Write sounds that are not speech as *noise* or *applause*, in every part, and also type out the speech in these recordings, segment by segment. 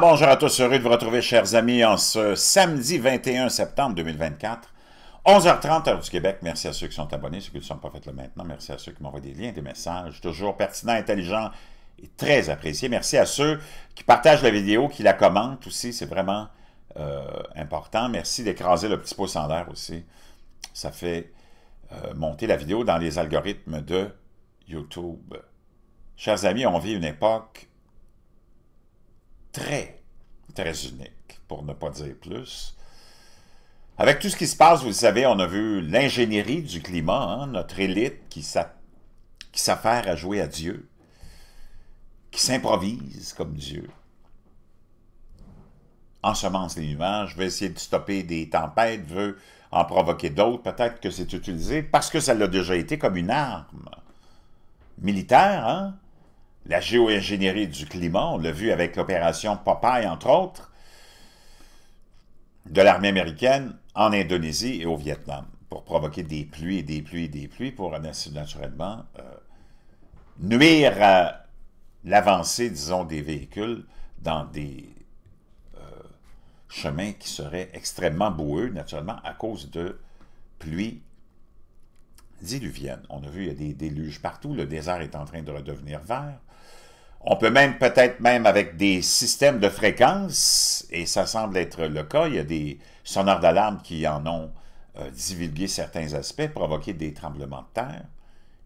bonjour à tous, heureux de vous retrouver, chers amis, en ce samedi 21 septembre 2024, 11h30, heure du Québec. Merci à ceux qui sont abonnés, ceux qui ne sont pas faits le maintenant. Merci à ceux qui m'envoient des liens, des messages, toujours pertinent intelligent et très apprécié Merci à ceux qui partagent la vidéo, qui la commentent aussi, c'est vraiment euh, important. Merci d'écraser le petit pouce en l'air aussi. Ça fait euh, monter la vidéo dans les algorithmes de YouTube. Chers amis, on vit une époque très, très unique, pour ne pas dire plus. Avec tout ce qui se passe, vous le savez, on a vu l'ingénierie du climat, hein, notre élite qui s'affaire à jouer à Dieu, qui s'improvise comme Dieu, ensemence les nuages, veut essayer de stopper des tempêtes, veut en provoquer d'autres. Peut-être que c'est utilisé parce que ça l'a déjà été comme une arme militaire, hein? la géo-ingénierie du climat, on l'a vu avec l'opération Popeye, entre autres, de l'armée américaine en Indonésie et au Vietnam, pour provoquer des pluies et des pluies et des pluies, pour euh, naturellement euh, nuire à l'avancée, disons, des véhicules dans des euh, chemins qui seraient extrêmement boueux, naturellement, à cause de pluies diluviennes. On a vu, il y a des déluges partout, le désert est en train de redevenir vert. On peut même, peut-être même avec des systèmes de fréquences, et ça semble être le cas, il y a des sonneurs d'alarme qui en ont euh, divulgué certains aspects, provoqué des tremblements de terre,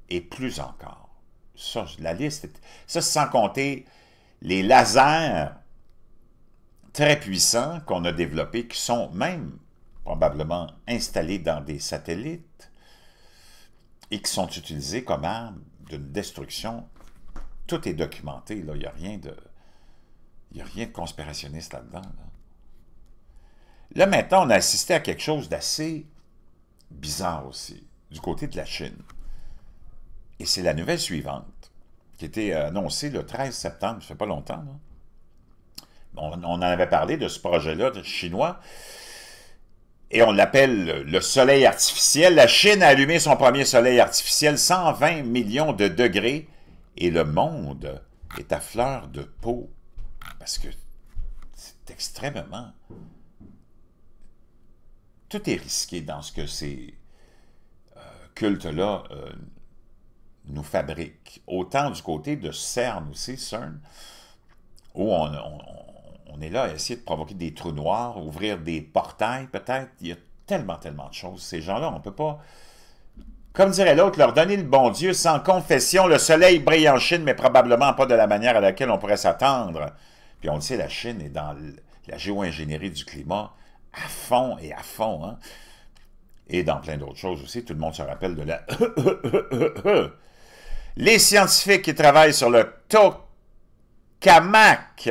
et plus encore. Ça, la liste, sans compter les lasers très puissants qu'on a développés, qui sont même probablement installés dans des satellites et qui sont utilisés comme armes d'une destruction tout est documenté, là. Il n'y a rien de... Il y a rien de conspirationniste là-dedans. Là. maintenant, on a assisté à quelque chose d'assez bizarre aussi, du côté de la Chine. Et c'est la nouvelle suivante, qui était euh, annoncée le 13 septembre, ça fait pas longtemps. On, on, en avait parlé de ce projet-là chinois. Et on l'appelle le soleil artificiel. La Chine a allumé son premier soleil artificiel, 120 millions de degrés, et le monde est à fleur de peau parce que c'est extrêmement... Tout est risqué dans ce que ces euh, cultes-là euh, nous fabriquent. Autant du côté de CERN aussi, CERN, où on, on, est là à essayer de provoquer des trous noirs, ouvrir des portails peut-être. Il y a tellement, tellement de choses. Ces gens-là, on ne peut pas... Comme dirait l'autre, leur donner le bon Dieu sans confession, le soleil brille en Chine, mais probablement pas de la manière à laquelle on pourrait s'attendre. Puis on le sait, la Chine est dans la géo-ingénierie du climat à fond et à fond. Hein? Et dans plein d'autres choses aussi, tout le monde se rappelle de la... *coughs* Les scientifiques qui travaillent sur le tokamak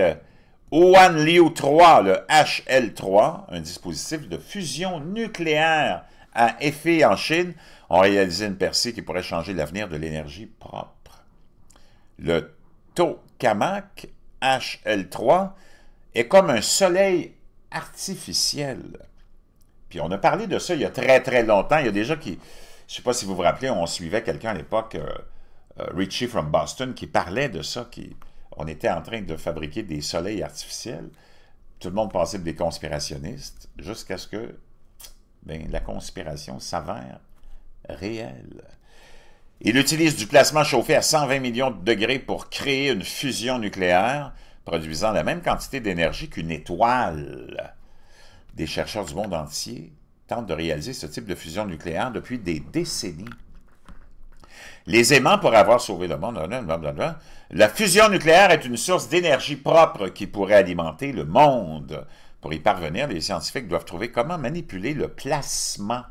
Liu 3, le HL3, un dispositif de fusion nucléaire à effet en Chine, ont réalisé une percée qui pourrait changer l'avenir de l'énergie propre. Le tokamak HL3 est comme un soleil artificiel. Puis on a parlé de ça il y a très très longtemps. Il y a déjà qui, je ne sais pas si vous vous rappelez, on suivait quelqu'un à l'époque, euh, euh, Richie from Boston, qui parlait de ça, qui, on était en train de fabriquer des soleils artificiels. Tout le monde pensait des conspirationnistes, jusqu'à ce que ben, la conspiration s'avère Réel. Il utilise du plasma chauffé à 120 millions de degrés pour créer une fusion nucléaire produisant la même quantité d'énergie qu'une étoile. Des chercheurs du monde entier tentent de réaliser ce type de fusion nucléaire depuis des décennies. Les aimants pour avoir sauvé le monde. La fusion nucléaire est une source d'énergie propre qui pourrait alimenter le monde. Pour y parvenir, les scientifiques doivent trouver comment manipuler le plasma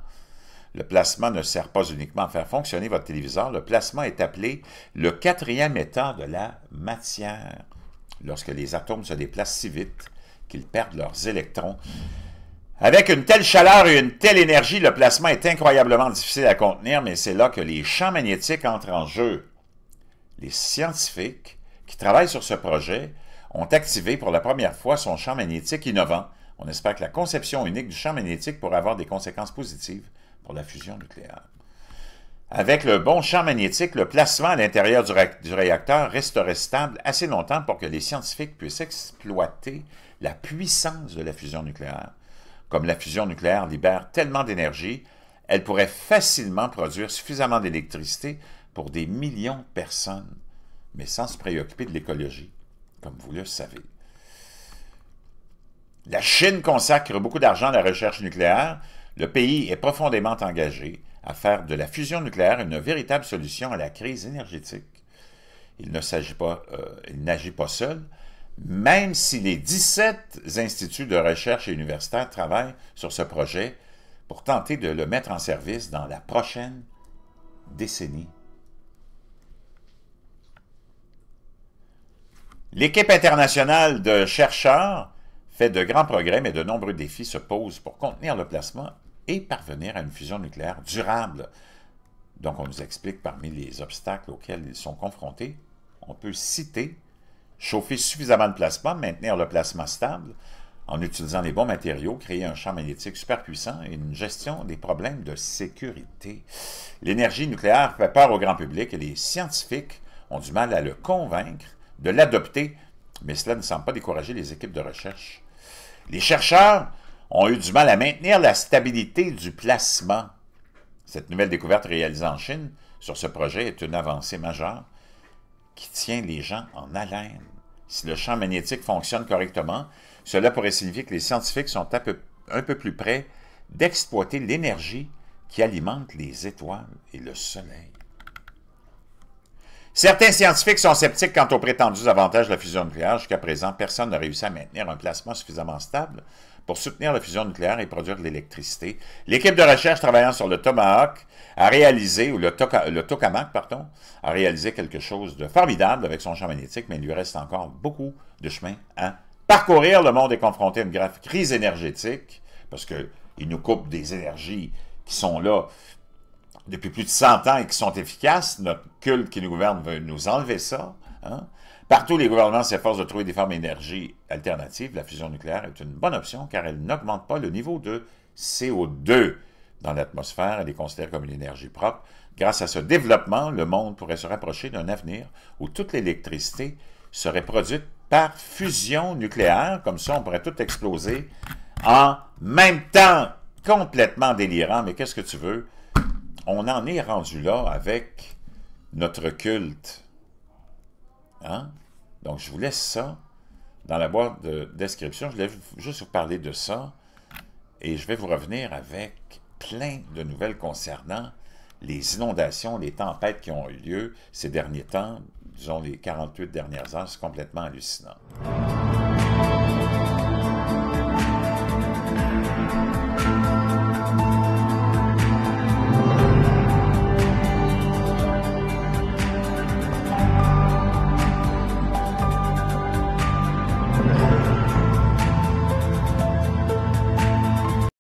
le plasma ne sert pas uniquement à faire fonctionner votre téléviseur. Le plasma est appelé le quatrième état de la matière. Lorsque les atomes se déplacent si vite qu'ils perdent leurs électrons, avec une telle chaleur et une telle énergie, le plasma est incroyablement difficile à contenir, mais c'est là que les champs magnétiques entrent en jeu. Les scientifiques qui travaillent sur ce projet ont activé pour la première fois son champ magnétique innovant. On espère que la conception unique du champ magnétique pourra avoir des conséquences positives pour la fusion nucléaire. Avec le bon champ magnétique, le placement à l'intérieur du, du, réacteur resterait stable assez longtemps pour que les scientifiques puissent exploiter la puissance de la fusion nucléaire. Comme la fusion nucléaire libère tellement d'énergie, elle pourrait facilement produire suffisamment d'électricité pour des millions de personnes, mais sans se préoccuper de l'écologie, comme vous le savez. La Chine consacre beaucoup d'argent à la recherche nucléaire, le pays est profondément engagé à faire de la fusion nucléaire une véritable solution à la crise énergétique. Il pas, euh, n'agit pas seul, même si les 17 instituts de recherche et universitaires travaillent sur ce projet pour tenter de le mettre en service dans la prochaine décennie. L'équipe internationale de chercheurs fait de grands progrès, mais de nombreux défis se posent pour contenir le placement et parvenir à une fusion nucléaire durable. Donc, on nous explique parmi les obstacles auxquels ils sont confrontés, on peut citer chauffer suffisamment de plasma, maintenir le plasma stable en utilisant les bons matériaux, créer un champ magnétique super puissant et une gestion des problèmes de sécurité. L'énergie nucléaire fait peur au grand public et les scientifiques ont du mal à le convaincre de l'adopter, mais cela ne semble pas décourager les équipes de recherche. Les chercheurs ont eu du mal à maintenir la stabilité du placement. Cette nouvelle découverte réalisée en Chine sur ce projet est une avancée majeure qui tient les gens en haleine. Si le champ magnétique fonctionne correctement, cela pourrait signifier que les scientifiques sont un peu, plus près d'exploiter l'énergie qui alimente les étoiles et le soleil. Certains scientifiques sont sceptiques quant aux prétendus avantages de la fusion nucléaire. Jusqu'à présent, personne n'a réussi à maintenir un placement suffisamment stable pour soutenir la fusion nucléaire et produire de l'électricité. L'équipe de recherche travaillant sur le Tomahawk a réalisé, ou le, Tokamak, pardon, a réalisé quelque chose de formidable avec son champ magnétique, mais il lui reste encore beaucoup de chemin à parcourir. Le monde est confronté à une grave crise énergétique, parce qu'il nous coupe des énergies qui sont là depuis plus de 100 ans et qui sont efficaces. Notre culte qui nous gouverne veut nous enlever ça. Hein. Partout, les gouvernements s'efforcent de trouver des formes d'énergie alternatives. La fusion nucléaire est une bonne option car elle n'augmente pas le niveau de CO2 dans l'atmosphère. Elle est considérée comme une énergie propre. Grâce à ce développement, le monde pourrait se rapprocher d'un avenir où toute l'électricité serait produite par fusion nucléaire. Comme ça, on pourrait tout exploser en même temps. Complètement délirant, mais qu'est-ce que tu veux? On en est rendu là avec notre culte Hein? Donc, je vous laisse ça dans la boîte de description. Je voulais juste vous parler de ça. Et je vais vous revenir avec plein de nouvelles concernant les inondations, les tempêtes qui ont eu lieu ces derniers temps, disons les 48 dernières heures. C'est complètement hallucinant.